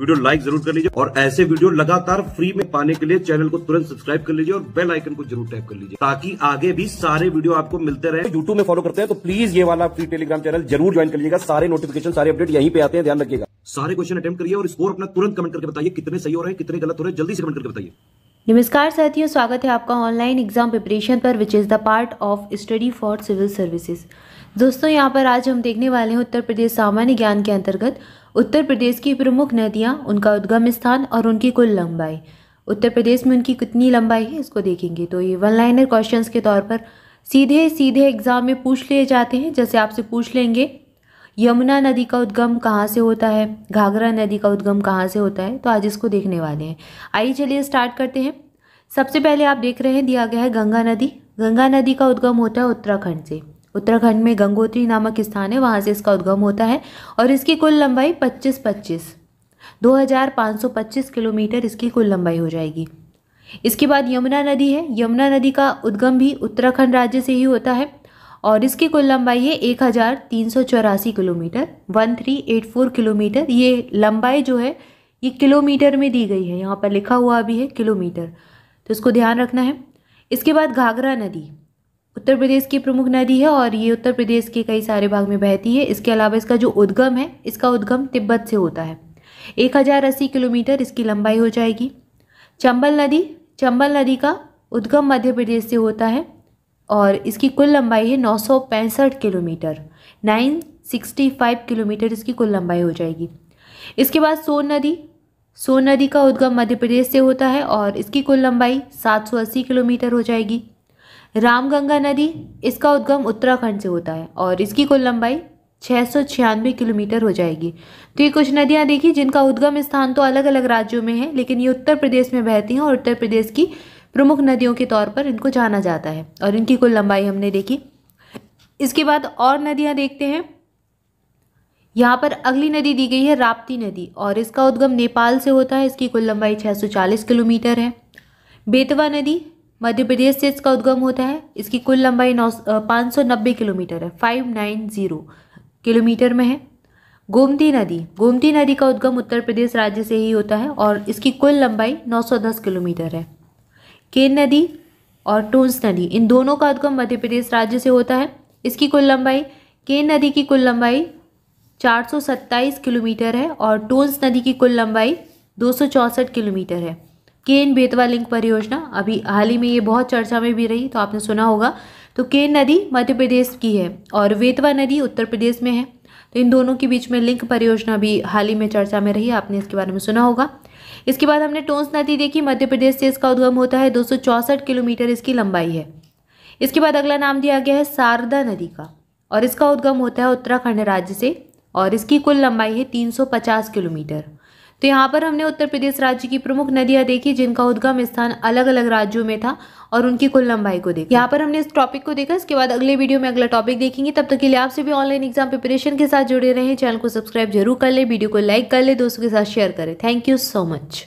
video like जरूर कर लीजिए और ऐसे वीडियो लगातार फ्री में पाने के लिए चैनल को तुरंत सब्सक्राइब कर लीजिए और बेल आइकन को जरूर टैप कर लीजिए ताकि आगे भी सारे वीडियो आपको मिलते रहे यूट्यूब में फॉलो करते हैं तो प्लीज ये वाला फ्री टेलीग्राम चैनल जरूर ज्वाइन कर लीजिएगा सारे नोटिफिकेशन सारे अपडेट यहीं पे आते हैं ध्यान रखिएगा सारे क्वेश्चन अटेम करिए और स्कोर अपना तुरंत कमेंट करके बताइए कितने सही हो रहे हैं कितने गलत हो रहे हैं जल्दी से कमेंट करके बताइए नमस्कार साथियों स्वागत है आपका ऑनलाइन एग्जाम प्रिपरेशन पर which is the part of study for civil services दोस्तों यहाँ पर आज हम देखने वाले हैं उत्तर प्रदेश सामान्य ज्ञान के अंतर्गत उत्तर प्रदेश की प्रमुख नदियाँ उनका उद्गम स्थान और उनकी कुल लंबाई उत्तर प्रदेश में उनकी कितनी लंबाई है इसको देखेंगे तो ये वन लाइनर क्वेश्चंस के तौर पर सीधे सीधे एग्जाम में पूछ लिए जाते हैं जैसे आपसे पूछ लेंगे यमुना नदी का उद्गम कहाँ से होता है घाघरा नदी का उद्गम कहाँ से होता है तो आज इसको देखने वाले हैं आइए चलिए स्टार्ट करते हैं सबसे पहले आप देख रहे हैं दिया गया है गंगा नदी गंगा नदी का उद्गम होता है उत्तराखंड से उत्तराखंड में गंगोत्री नामक स्थान है वहाँ से इसका उद्गम होता है और इसकी कुल लंबाई 25-25 2525 किलोमीटर इसकी कुल लंबाई हो जाएगी इसके बाद यमुना नदी है यमुना नदी का उद्गम भी उत्तराखंड राज्य से ही होता है और इसकी कुल लंबाई है एक हज़ार तीन सौ चौरासी kilometre one three eight four kilometre ये लंबाई जो है ये किलोमीटर में दी गई है यहाँ पर लिखा हुआ भी है किलोमीटर तो इसको ध्यान रखना है इसके बाद घाघरा नदी उत्तर प्रदेश की प्रमुख नदी है और ये उत्तर प्रदेश के कई सारे भाग में बहती है इसके अलावा इसका जो उद्गम है इसका उद्गम तिब्बत से होता है एक हज़ार अस्सी किलोमीटर इसकी लंबाई हो जाएगी चंबल नदी चंबल नदी का उद्गम मध्य प्रदेश से होता है और इसकी कुल लंबाई है नौ सौ पैंसठ kilometre nine sixty five kilometre इसकी कुल लंबाई हो जाएगी इसके बाद सोन नदी सोन नदी का उद्गम मध्य प्रदेश से होता है और इसकी कुल लंबाई सात सौ अस्सी किलोमीटर हो जाएगी रामगंगा नदी इसका उद्गम उत्तराखंड से होता है और इसकी कुल लंबाई छः किलोमीटर हो जाएगी तो ये कुछ नदियाँ देखी जिनका उद्गम स्थान तो अलग अलग राज्यों में है लेकिन ये उत्तर प्रदेश में बहती हैं और उत्तर प्रदेश की प्रमुख नदियों के तौर पर इनको जाना जाता है और इनकी कुल लंबाई हमने देखी इसके बाद और नदियाँ देखते हैं यहाँ पर अगली नदी दी गई है राप्ती नदी और इसका उद्गम नेपाल से होता है इसकी कुल लंबाई 640 किलोमीटर है बेतवा नदी मध्य प्रदेश से इसका उद्गम होता है इसकी कुल लंबाई नौ पाँच सौ नब्बे किलोमीटर है फाइव नाइन ज़ीरो किलोमीटर में है गोमती नदी गोमती नदी का उद्गम उत्तर प्रदेश राज्य से ही होता है और इसकी कुल लंबाई नौ सौ दस किलोमीटर है केन नदी और टोंस नदी इन दोनों का उद्गम मध्य प्रदेश राज्य से होता है इसकी कुल लंबाई केन नदी की कुल लंबाई सत्ताईस किलोमीटर है और टोंस नदी की कुल लंबाई दो किलोमीटर है केन बेतवा लिंक परियोजना अभी हाल ही में ये बहुत चर्चा में भी रही तो आपने सुना होगा तो केन नदी मध्य प्रदेश की है और बेतवा नदी उत्तर प्रदेश में है तो इन दोनों के बीच में लिंक परियोजना भी हाल ही में चर्चा में रही आपने इसके बारे में सुना होगा इसके बाद हमने टोंस नदी देखी मध्य प्रदेश से इसका उद्गम होता है दो किलोमीटर इसकी लंबाई है इसके बाद अगला नाम दिया गया है शारदा नदी का और इसका उद्गम होता है उत्तराखंड राज्य से और इसकी कुल लंबाई है 350 किलोमीटर तो यहाँ पर हमने उत्तर प्रदेश राज्य की प्रमुख नदियाँ देखी जिनका उद्गम स्थान अलग अलग राज्यों में था और उनकी कुल लंबाई को देखा यहाँ पर हमने इस टॉपिक को देखा इसके बाद अगले वीडियो में अगला टॉपिक देखेंगे तब तक के लिए आपसे भी ऑनलाइन एग्जाम प्रिपरेशन के साथ जुड़े रहें चैनल को सब्सक्राइब जरूर कर ले वीडियो को लाइक कर ले दोस्तों के साथ शेयर करें थैंक यू सो मच